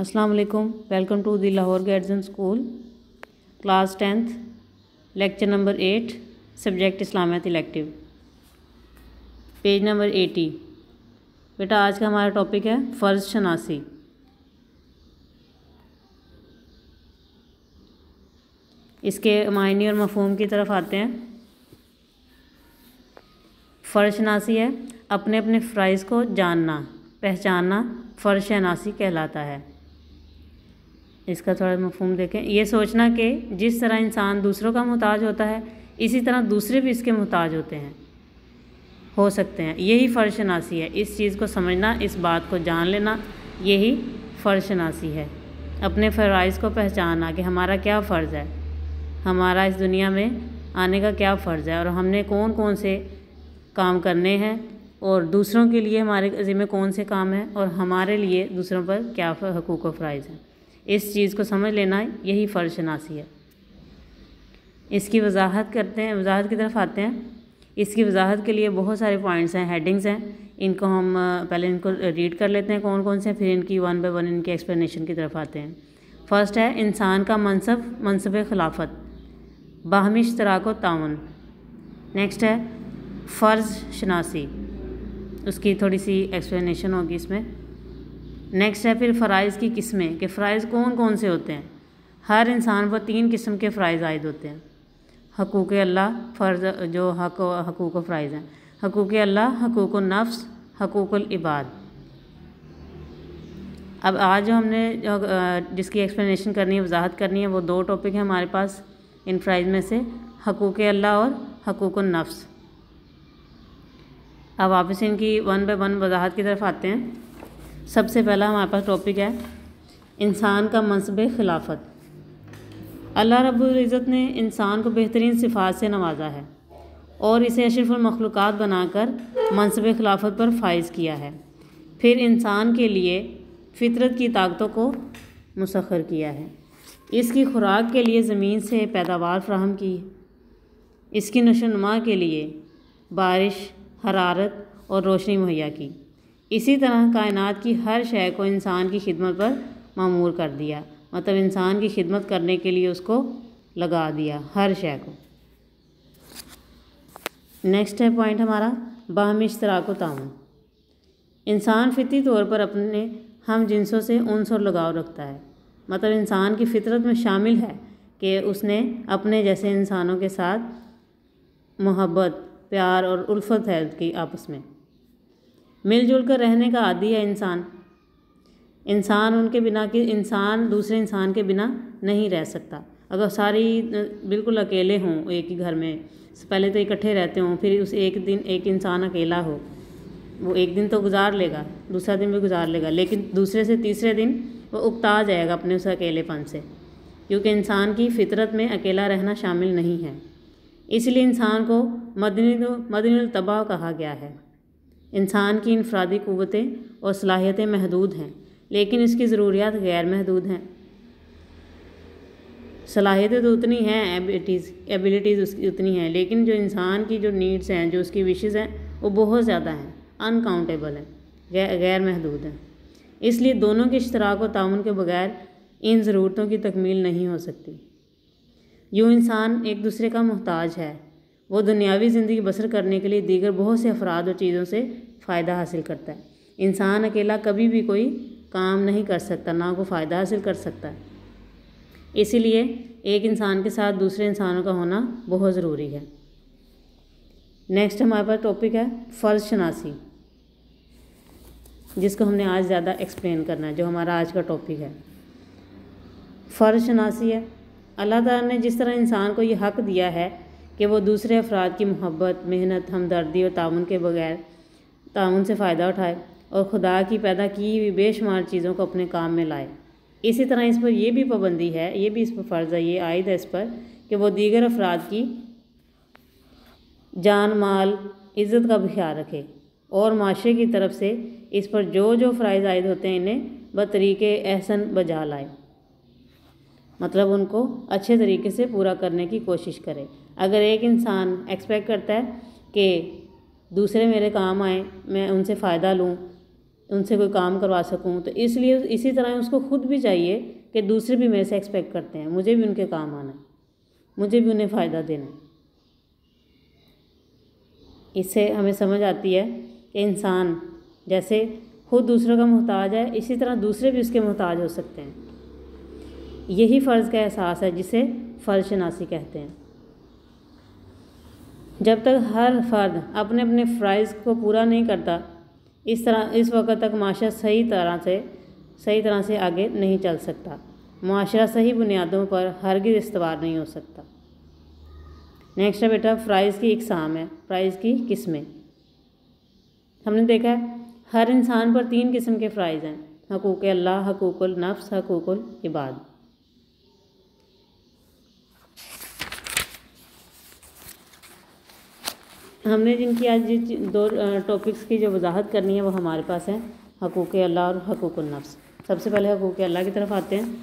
अस्सलाम वालेकुम welcome to the Lahore garden school class tenth lecture number eight subject इस्लामियत elective page number eighty बेटा आज का हमारा टॉपिक है फ़र्ज शनासी इसके मायने और मफहम की तरफ आते हैं फ़र्ज शनासी है अपने अपने फ़्राइज़ को जानना पहचानना फ़र्ज शनासी कहलाता है इसका थोड़ा मफहम देखें ये सोचना कि जिस तरह इंसान दूसरों का मोहताज होता है इसी तरह दूसरे भी इसके मोहताज होते हैं हो सकते हैं यही फ़र्शनासी है इस चीज़ को समझना इस बात को जान लेना यही फ़र्शनासी है अपने फ़रज़ को पहचानना कि हमारा क्या फ़र्ज़ है हमारा इस दुनिया में आने का क्या फ़र्ज़ है और हमने कौन कौन से काम करने हैं और दूसरों के लिए हमारे ज़िम्मे कौन से काम हैं और हमारे लिए दूसरों पर क्या हकूक़ व फ़राइज़ हैं इस चीज़ को समझ लेना यही फ़र्शनासी है इसकी वजाहत करते हैं वजाहत की तरफ आते हैं इसकी वजाहत के लिए बहुत सारे पॉइंट्स हैं हेडिंग्स हैं इनको हम पहले इनको रीड कर लेते हैं कौन कौन से फिर इनकी वन बाई वन इनकी एक्सप्लेनेशन की तरफ आते हैं फर्स्ट है इंसान का मनसब मनसब खिलाफत बाहमी इश्तराक ताउन नेक्स्ट है फ़र्ज शनासी उसकी थोड़ी सी एक्सप्लेनेशन होगी इसमें नेक्स्ट है फिर फ़राइज़ की किस्में कि फ़राइज़ कौन कौन से होते हैं हर इंसान पर तीन किस्म के फ़राइज़ आयद होते हैं हकूक़ अल्लाह फ़र्ज जो हक हकूक़ फ़राइज़ हैं हकूक़ अल्लाह हकूक़ नफ्स हकूक़ इबाद अब आज जो हमने जो जिसकी एक्सप्लेनेशन करनी है वजाहत करनी है वो दो टॉपिक हैं हमारे पास इन फ़्राइज़ में से हकूक़ अल्लाह और हकूक़ नफ्स अब वापस इनकी वन बाई वन वजाहत की तरफ आते हैं सबसे पहला हमारे पास टॉपिक है इंसान का मनसब खिलाफत अल्लाह रबुल्ज़त ने इंसान को बेहतरीन सिफात से नवाजा है और इसे अशरफुलमखलूक़ बनाकर मनसब खिलाफत पर फाइज किया है फिर इंसान के लिए फितरत की ताकतों को मुसखर किया है इसकी खुराक के लिए ज़मीन से पैदावार फ्राहम की इसकी नशोनमा के लिए बारिश हरारत और रोशनी मुहैया की इसी तरह कायनात की हर शय को इंसान की खिदमत पर मामूर कर दिया मतलब इंसान की खिदमत करने के लिए उसको लगा दिया हर शय को नेक्स्ट है पॉइंट हमारा बाहमी इश्तराक ताउन इंसान फितरी तौर पर अपने हम जिनसों से उनस और लगाव रखता है मतलब इंसान की फितरत में शामिल है कि उसने अपने जैसे इंसानों के साथ मोहब्बत प्यार और उल्फत है उसकी आपस में मिलजुल कर रहने का आदि है इंसान इंसान उनके बिना कि इंसान दूसरे इंसान के बिना नहीं रह सकता अगर सारी बिल्कुल अकेले हों एक ही घर में पहले तो इकट्ठे रहते हों फिर उस एक दिन एक इंसान अकेला हो वो एक दिन तो गुजार लेगा दूसरा दिन भी गुजार लेगा लेकिन दूसरे से तीसरे दिन वो उकता जाएगा अपने उस अकेलेपन से क्योंकि इंसान की फितरत में अकेला रहना शामिल नहीं है इसलिए इंसान को मदनी मदनी तबाह कहा गया है इंसान की इनफरादी क़वतें और सलाहियतें महदूद हैं लेकिन इसकी ज़रूरियात गैर महदूद हैं सलाहियतें तो उतनी हैं एबिलिटीज़ एबिलिटीज़ उसकी उतनी हैं लेकिन जो इंसान की जो नीड्स हैं जो उसकी विशेज़ हैं वो बहुत ज़्यादा हैं अनकाउंटेबल हैं गैर गैर महदूद हैं इसलिए दोनों के इश्तराक और ताउन के बगैर इन ज़रूरतों की तकमील नहीं हो सकती यूँ इंसान एक दूसरे का मोहताज है वो दुनियावी ज़िंदगी बसर करने के लिए दीगर बहुत से अफराद और चीज़ों से फ़ायदा हासिल करता है इंसान अकेला कभी भी कोई काम नहीं कर सकता ना को फ़ायदा हासिल कर सकता है इसीलिए एक इंसान के साथ दूसरे इंसानों का होना बहुत ज़रूरी है नेक्स्ट हमारे पास टॉपिक है फ़र्ज शनासी जिसको हमने आज ज़्यादा एक्सप्लेन करना है जो हमारा आज का टॉपिक है फ़र्ज शनासी है अल्लाह ताला ने जिस तरह इंसान को ये हक दिया है कि वो दूसरे अफराद की मोहब्बत मेहनत हमदर्दी और ताउन के बगैर ताउन से फ़ायदा उठाए और खुदा की पैदा की हुई बेशुमार चीज़ों को अपने काम में लाए इसी तरह इस पर यह भी पाबंदी है ये भी इस पर फ़र्ज़ है ये आयद है इस पर कि वो दीगर अफराद की जान माल इज़्ज़त का भी ख्याल रखे और माशरे की तरफ से इस पर जो जो फ़राइज़ आयद होते हैं इन्हें बतरीक़ एहसन बजा लाए मतलब उनको अच्छे तरीके से पूरा करने की कोशिश करें अगर एक इंसान एक्सपेक्ट करता है कि दूसरे मेरे काम आए मैं उनसे फ़ायदा लूँ उनसे कोई काम करवा सकूँ तो इसलिए इसी तरह उसको खुद भी चाहिए कि दूसरे भी मेरे से एक्सपेक्ट करते हैं मुझे भी उनके काम आना है मुझे भी उन्हें फ़ायदा देना है इससे हमें समझ आती है कि इंसान जैसे खुद दूसरों का मोहताज है इसी तरह दूसरे भी उसके मोहताज हो सकते हैं यही फ़र्ज़ का एहसास है जिसे फ़र्ज शनासी कहते हैं जब तक हर फर्द अपने अपने फ़्राइज़ को पूरा नहीं करता इस तरह इस वक्त तक माशरा सही तरह से सही तरह से आगे नहीं चल सकता माशरा सही बुनियादों पर हरगिज इस्तवार नहीं हो सकता नेक्स्ट है बेटा फ़्राइज़ की इकसाम है फ़्राइज़ की किस्में हमने देखा है हर इंसान पर तीन किस्म के फ़्राइज़ हैं हकूक़ अल्लाह हकूक़ुल नफ्स हकूक़ुल इबाद हमने जिनकी आज दो टॉपिक्स की जो वजाहत करनी है वो हमारे पास है हकूक अल्लाह और हकूक नफ्स सबसे पहले हकूक अल्लाह की तरफ आते हैं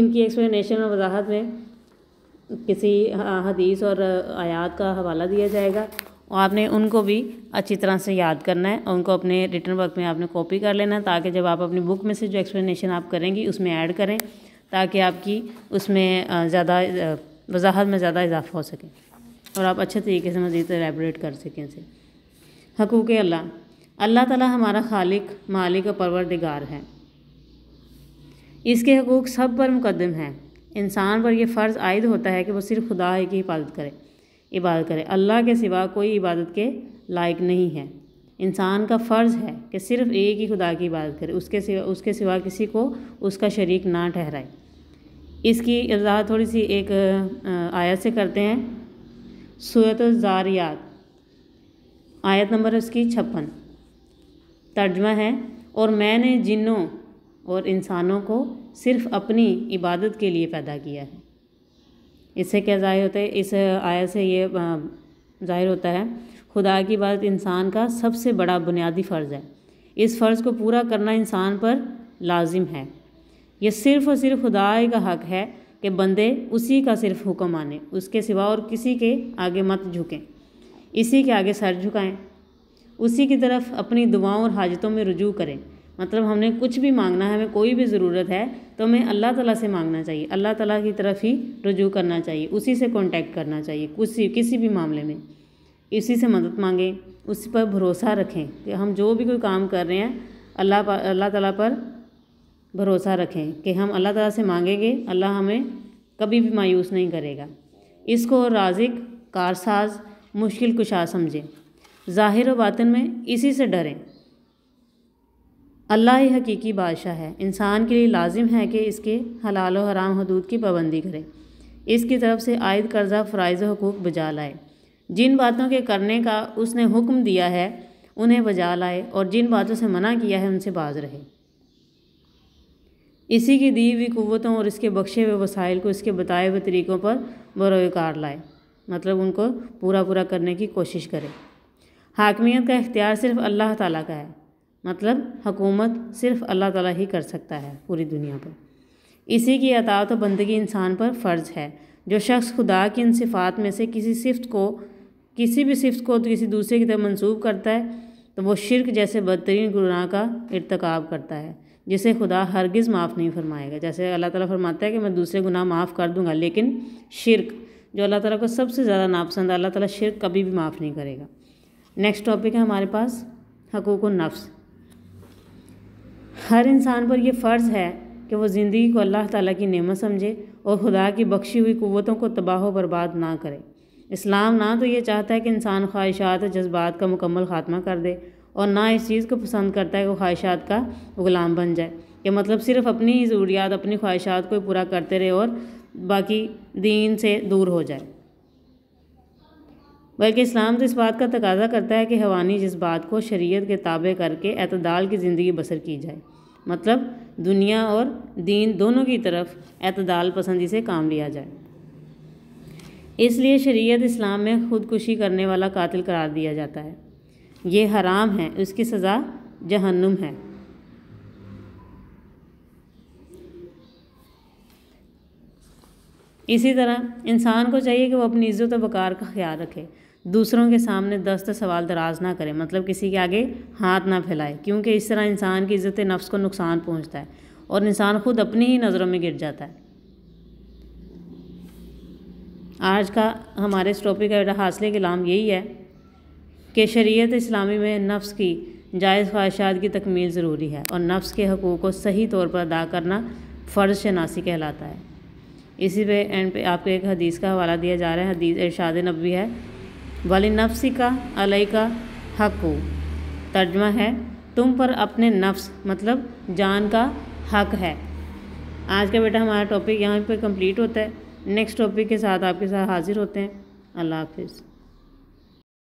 इनकी एक्सप्लेनेशन और वजाहत में किसी हदीस और आयात का हवाला दिया जाएगा और आपने उनको भी अच्छी तरह से याद करना है और उनको अपने रिटर्न वर्क में आपने कॉपी कर लेना है ताकि जब आप अपनी बुक में से जो एक्सप्लेनेशन आप करेंगी उसमें ऐड करें ताकि आपकी उसमें ज़्यादा वजाहत में ज़्यादा इजाफा हो सके और आप अच्छे तरीके से मज़ीद एलेबरेट कर सकें इसे हकूक़ अल्लाह अल्लाह ताला हमारा खालिक मालिक और परवरदिगार है इसके हकूक़ सब पर मुकदम है इंसान पर यह फ़र्ज़ आयद होता है कि वो सिर्फ खुदा की हिफाजत करे इबादत करे अल्लाह के सिवा कोई इबादत के लायक नहीं है इंसान का फ़र्ज़ है कि सिर्फ़ एक ही खुदा की इबादत करे उसके सिवा उसके सिवा किसी को उसका शरीक ना ठहराए इसकी वजाहत थोड़ी सी एक आयत से करते हैं सूरत ज़ारियात आयत नंबर उसकी छप्पन तर्जमा है और मैंने जिनों और इंसानों को सिर्फ अपनी इबादत के लिए पैदा किया है इससे क्या ज़ाहिर होता है इस आयत से ये ज़ाहिर होता है खुदा की इबादत इंसान का सबसे बड़ा बुनियादी फ़र्ज़ है इस फ़र्ज़ को पूरा करना इंसान पर लाजिम है यह सिर्फ़ और सिर्फ खुदा का हक है कि बंदे उसी का सिर्फ हुक्म माने उसके सिवा और किसी के आगे मत झुकें इसी के आगे सर झुकाएं उसी की तरफ अपनी दुआओं और हाजतों में रुजू करें मतलब हमने कुछ भी मांगना है हमें कोई भी ज़रूरत है तो हमें अल्लाह ताला से मांगना चाहिए अल्लाह ताला की तरफ ही रुजू करना चाहिए उसी से कांटेक्ट करना चाहिए किसी किसी भी मामले में इसी से मदद मांगें उस पर भरोसा रखें कि हम जो भी कोई काम कर रहे हैं अल्लाह अल्लाह ताला पर भरोसा रखें कि हम अल्लाह ताला से मांगेंगे अल्लाह हमें कभी भी मायूस नहीं करेगा इसको राजिक कारसाज मुश्किल कुशा समझें ज़ाहिर बातन में इसी से डरें अल्लाह ही हकीकी बादशाह है इंसान के लिए लाजिम है कि इसके हलाल व हराम हदूद की पाबंदी करें इसकी तरफ से आयद कर्जा फ़राइज़ हकूक़ बजा लाए जिन बातों के करने का उसने हुक्म दिया है उन्हें बजा लाए और जिन बातों से मना किया है उनसे बाज रहे इसी की दी हुई कुतों और इसके बख्शे हुए वसाइल को इसके बताए हुए तरीक़ों पर बरोकार लाए मतलब उनको पूरा पूरा करने की कोशिश करें हाकमियत का इख्तियार सिर्फ़ अल्लाह ताला का है मतलब हकूमत सिर्फ़ अल्लाह ताला ही कर सकता है पूरी दुनिया पर इसी की अतावत बंदगी इंसान पर फ़र्ज़ है जो शख्स खुदा की इन सिफ़ात में से किसी सिफ्त को किसी भी सिफ्त को तो किसी दूसरे की तरफ मंसूब करता है तो वो शिरक जैसे बदतरीन गुनाह का इरतकब करता है जिसे खुदा हरगिज़ माफ़ नहीं फरमाएगा जैसे अल्लाह ताला फरमाता है कि मैं दूसरे गुनाह माफ़ कर दूंगा लेकिन शिरक जो अल्लाह ताला को सबसे ज़्यादा नापसंद अल्लाह ताला शिरक कभी भी माफ़ नहीं करेगा नेक्स्ट टॉपिक है हमारे पास हकूक नफ्स हर इंसान पर यह फ़र्ज़ है कि वह ज़िंदगी को अल्लाह ताला की नेमत समझे और खुदा की बख्शी हुई क़वतों को तबाह बर्बाद ना करे इस्लाम ना तो ये चाहता है कि इंसान ख्वाहिशात जज्बात का मुकम्मल ख़ात्मा कर दे और ना इस चीज़ को पसंद करता है कि ख्वाहिशात का गुलाम बन जाए कि मतलब सिर्फ अपनी ही ज़रूरियात अपनी ख्वाहिशात को पूरा करते रहे और बाकी दीन से दूर हो जाए बल्कि इस्लाम तो इस बात का तकाजा करता है कि हवानी जिस बात को शरीयत के ताबे करके अतदाल की ज़िंदगी बसर की जाए मतलब दुनिया और दीन दोनों की तरफ अतदाल पसंदी से काम लिया जाए इसलिए शरीयत इस्लाम में ख़ुदकुशी करने वाला कातिल करार दिया जाता है ये हराम है उसकी सज़ा जहन्नुम है इसी तरह इंसान को चाहिए कि वो अपनी इज़्ज़त और बकार का ख्याल रखे दूसरों के सामने दस्त सवाल दराज ना करे मतलब किसी के आगे हाथ ना फैलाए क्योंकि इस तरह इंसान की इज़्ज़त नफ्स को नुकसान पहुंचता है और इंसान ख़ुद अपनी ही नज़रों में गिर जाता है आज का हमारे इस टॉपिक का हासिले के नाम यही है कि शरीयत इस्लामी में नफ्स की जायज़ ख्वाहिशात की तकमील ज़रूरी है और नफ्स के हकूक़ को सही तौर पर अदा करना फ़र्ज शनासी कहलाता है इसी पे एंड पे आपको एक हदीस का हवाला दिया जा रहा है हदीस इरशाद नबी है वाली नफ्सी का अलई का हक हो तर्जमा है तुम पर अपने नफ्स मतलब जान का हक है आज का बेटा हमारा टॉपिक यहाँ पे कंप्लीट होता है नेक्स्ट टॉपिक के साथ आपके साथ हाज़िर होते हैं अल्लाह हाफिज़